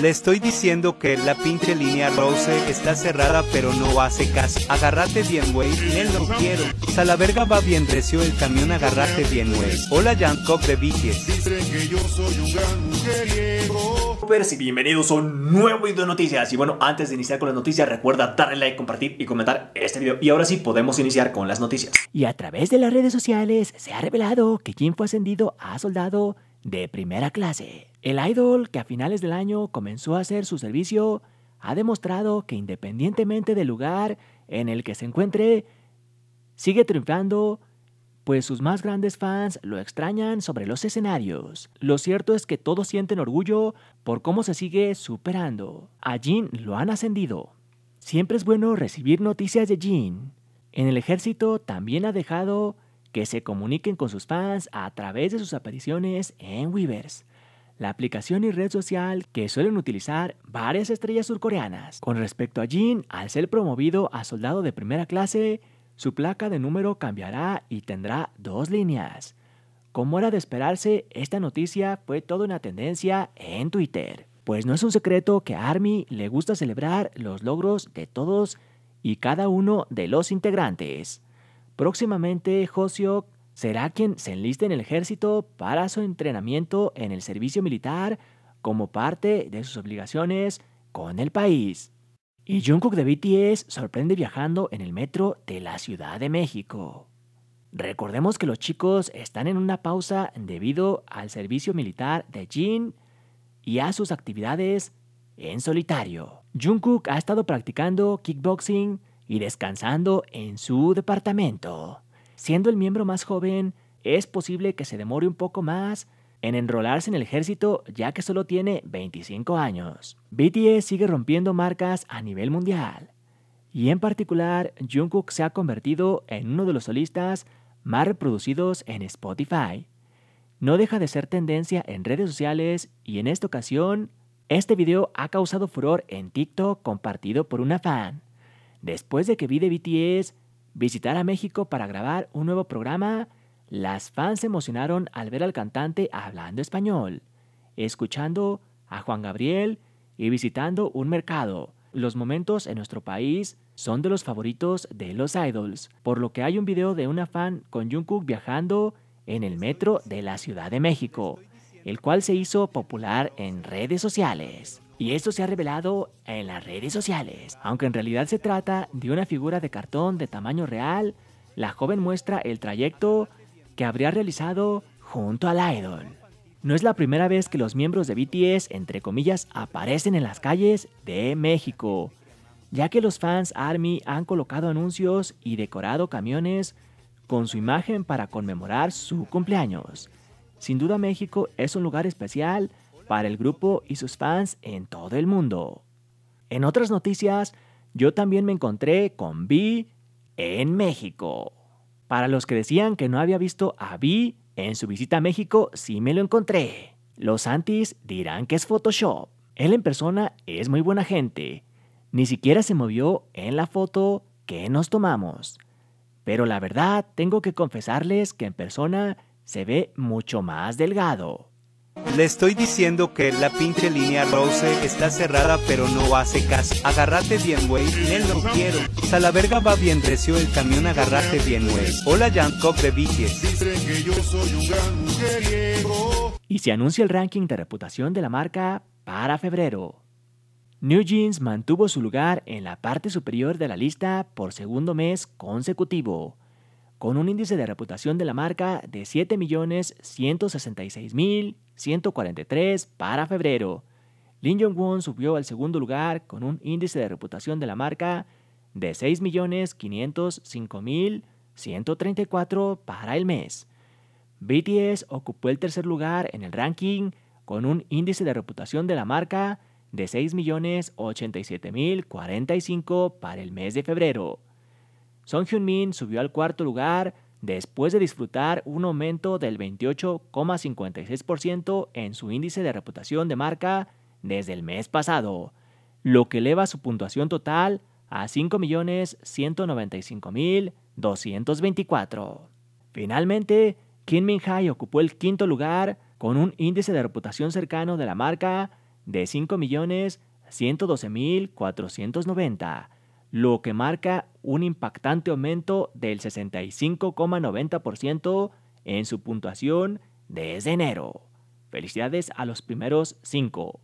Le estoy diciendo que la pinche línea Rose está cerrada pero no hace caso. Agárrate bien, güey. él no quiero. verga va bien recio el camión, agárrate bien, güey. Hola, Jan Cop de Villes. Y bienvenidos a un nuevo video de noticias. Y bueno, antes de iniciar con las noticias, recuerda darle like, compartir y comentar este video. Y ahora sí, podemos iniciar con las noticias. Y a través de las redes sociales se ha revelado que Jim fue ascendido a soldado de primera clase. El idol, que a finales del año comenzó a hacer su servicio, ha demostrado que independientemente del lugar en el que se encuentre, sigue triunfando, pues sus más grandes fans lo extrañan sobre los escenarios. Lo cierto es que todos sienten orgullo por cómo se sigue superando. A Jin lo han ascendido. Siempre es bueno recibir noticias de Jin. En el ejército también ha dejado que se comuniquen con sus fans a través de sus apariciones en Weavers la aplicación y red social que suelen utilizar varias estrellas surcoreanas. Con respecto a Jin, al ser promovido a soldado de primera clase, su placa de número cambiará y tendrá dos líneas. Como era de esperarse, esta noticia fue toda una tendencia en Twitter. Pues no es un secreto que a Army le gusta celebrar los logros de todos y cada uno de los integrantes. Próximamente, Hoseok será quien se enliste en el ejército para su entrenamiento en el servicio militar como parte de sus obligaciones con el país. Y Jungkook de BTS sorprende viajando en el metro de la Ciudad de México. Recordemos que los chicos están en una pausa debido al servicio militar de Jin y a sus actividades en solitario. Jungkook ha estado practicando kickboxing y descansando en su departamento. Siendo el miembro más joven, es posible que se demore un poco más en enrolarse en el ejército ya que solo tiene 25 años. BTS e sigue rompiendo marcas a nivel mundial. Y en particular, Jungkook se ha convertido en uno de los solistas más reproducidos en Spotify. No deja de ser tendencia en redes sociales y en esta ocasión, este video ha causado furor en TikTok compartido por una fan. Después de que vi de BTS visitar a México para grabar un nuevo programa, las fans se emocionaron al ver al cantante hablando español, escuchando a Juan Gabriel y visitando un mercado. Los momentos en nuestro país son de los favoritos de los idols, por lo que hay un video de una fan con Jungkook viajando en el metro de la Ciudad de México, el cual se hizo popular en redes sociales. Y esto se ha revelado en las redes sociales. Aunque en realidad se trata de una figura de cartón de tamaño real, la joven muestra el trayecto que habría realizado junto al idol. No es la primera vez que los miembros de BTS, entre comillas, aparecen en las calles de México, ya que los fans ARMY han colocado anuncios y decorado camiones con su imagen para conmemorar su cumpleaños. Sin duda México es un lugar especial para el grupo y sus fans en todo el mundo. En otras noticias, yo también me encontré con Vi en México. Para los que decían que no había visto a Vi en su visita a México, sí me lo encontré. Los antis dirán que es Photoshop. Él en persona es muy buena gente. Ni siquiera se movió en la foto que nos tomamos. Pero la verdad, tengo que confesarles que en persona se ve mucho más delgado. Le estoy diciendo que la pinche línea Rose está cerrada pero no hace caso. Agarrate bien, güey. él no quiero. verga va bien recio el camión, Agarrate bien, güey. Hola, Jankov de mujer. Y se anuncia el ranking de reputación de la marca para febrero. New Jeans mantuvo su lugar en la parte superior de la lista por segundo mes consecutivo con un índice de reputación de la marca de 7.166.000 143 para febrero. Lin Jong-won subió al segundo lugar con un índice de reputación de la marca de 6.505.134 para el mes. BTS ocupó el tercer lugar en el ranking con un índice de reputación de la marca de 6.087.045 para el mes de febrero. Song Hyun-min subió al cuarto lugar después de disfrutar un aumento del 28,56% en su índice de reputación de marca desde el mes pasado, lo que eleva su puntuación total a 5.195.224. Finalmente, Kim Min ocupó el quinto lugar con un índice de reputación cercano de la marca de 5.112.490 lo que marca un impactante aumento del 65,90% en su puntuación desde enero. Felicidades a los primeros 5.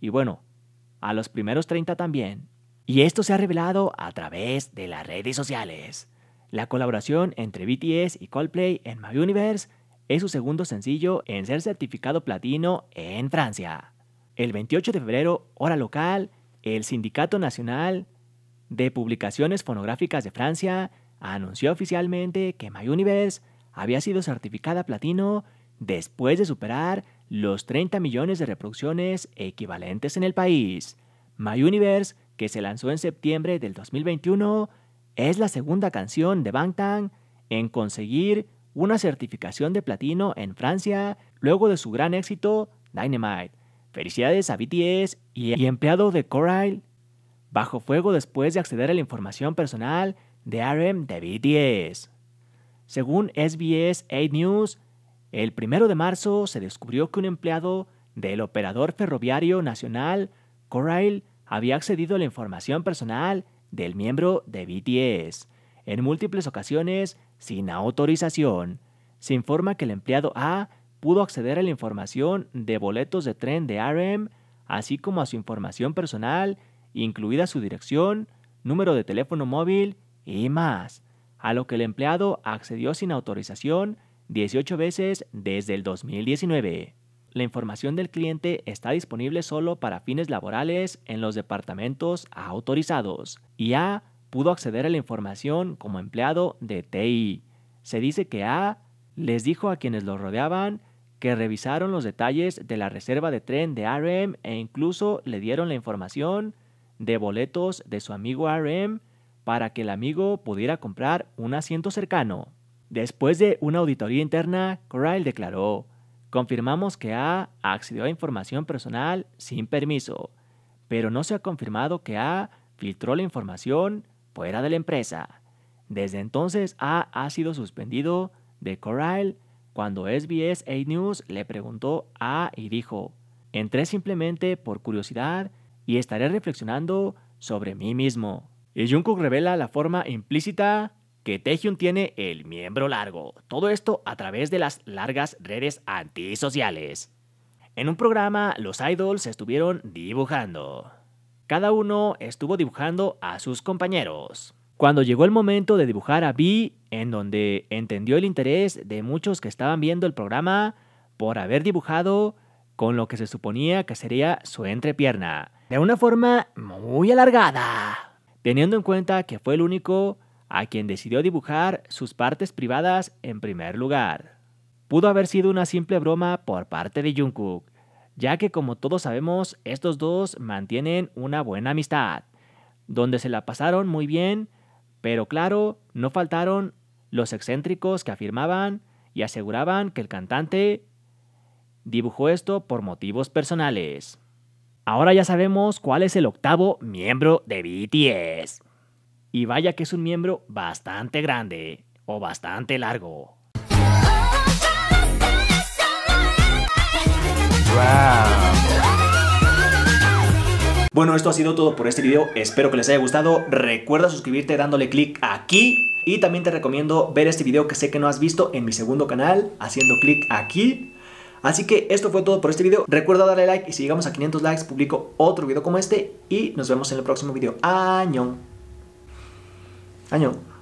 Y bueno, a los primeros 30 también. Y esto se ha revelado a través de las redes sociales. La colaboración entre BTS y Coldplay en My Universe es su segundo sencillo en ser certificado platino en Francia. El 28 de febrero, hora local, el Sindicato Nacional de publicaciones fonográficas de Francia, anunció oficialmente que My Universe había sido certificada platino después de superar los 30 millones de reproducciones equivalentes en el país. My Universe, que se lanzó en septiembre del 2021, es la segunda canción de Bangtan en conseguir una certificación de platino en Francia luego de su gran éxito Dynamite. Felicidades a BTS y empleado de Coral bajo fuego después de acceder a la información personal de RM de BTS. Según SBS 8 News, el 1 de marzo se descubrió que un empleado del operador ferroviario nacional, Corail, había accedido a la información personal del miembro de BTS en múltiples ocasiones sin autorización. Se informa que el empleado A pudo acceder a la información de boletos de tren de RM, así como a su información personal incluida su dirección, número de teléfono móvil y más, a lo que el empleado accedió sin autorización 18 veces desde el 2019. La información del cliente está disponible solo para fines laborales en los departamentos autorizados. Y A pudo acceder a la información como empleado de TI. Se dice que A les dijo a quienes lo rodeaban que revisaron los detalles de la reserva de tren de RM e, e incluso le dieron la información de boletos de su amigo RM para que el amigo pudiera comprar un asiento cercano. Después de una auditoría interna, Corral declaró, confirmamos que A accedió a información personal sin permiso, pero no se ha confirmado que A filtró la información fuera de la empresa. Desde entonces A ha sido suspendido de Corral cuando SBS A News le preguntó a y dijo, entré simplemente por curiosidad y estaré reflexionando sobre mí mismo. Y Jungkook revela la forma implícita que Taehyun tiene el miembro largo. Todo esto a través de las largas redes antisociales. En un programa, los idols estuvieron dibujando. Cada uno estuvo dibujando a sus compañeros. Cuando llegó el momento de dibujar a Vi, en donde entendió el interés de muchos que estaban viendo el programa por haber dibujado con lo que se suponía que sería su entrepierna, de una forma muy alargada, teniendo en cuenta que fue el único a quien decidió dibujar sus partes privadas en primer lugar. Pudo haber sido una simple broma por parte de Jungkook, ya que como todos sabemos, estos dos mantienen una buena amistad, donde se la pasaron muy bien, pero claro, no faltaron los excéntricos que afirmaban y aseguraban que el cantante dibujó esto por motivos personales. Ahora ya sabemos cuál es el octavo miembro de BTS. Y vaya que es un miembro bastante grande o bastante largo. Bueno, esto ha sido todo por este video, espero que les haya gustado, recuerda suscribirte dándole clic aquí y también te recomiendo ver este video que sé que no has visto en mi segundo canal haciendo clic aquí Así que esto fue todo por este video. Recuerda darle like y si llegamos a 500 likes publico otro video como este y nos vemos en el próximo video. Año. Año.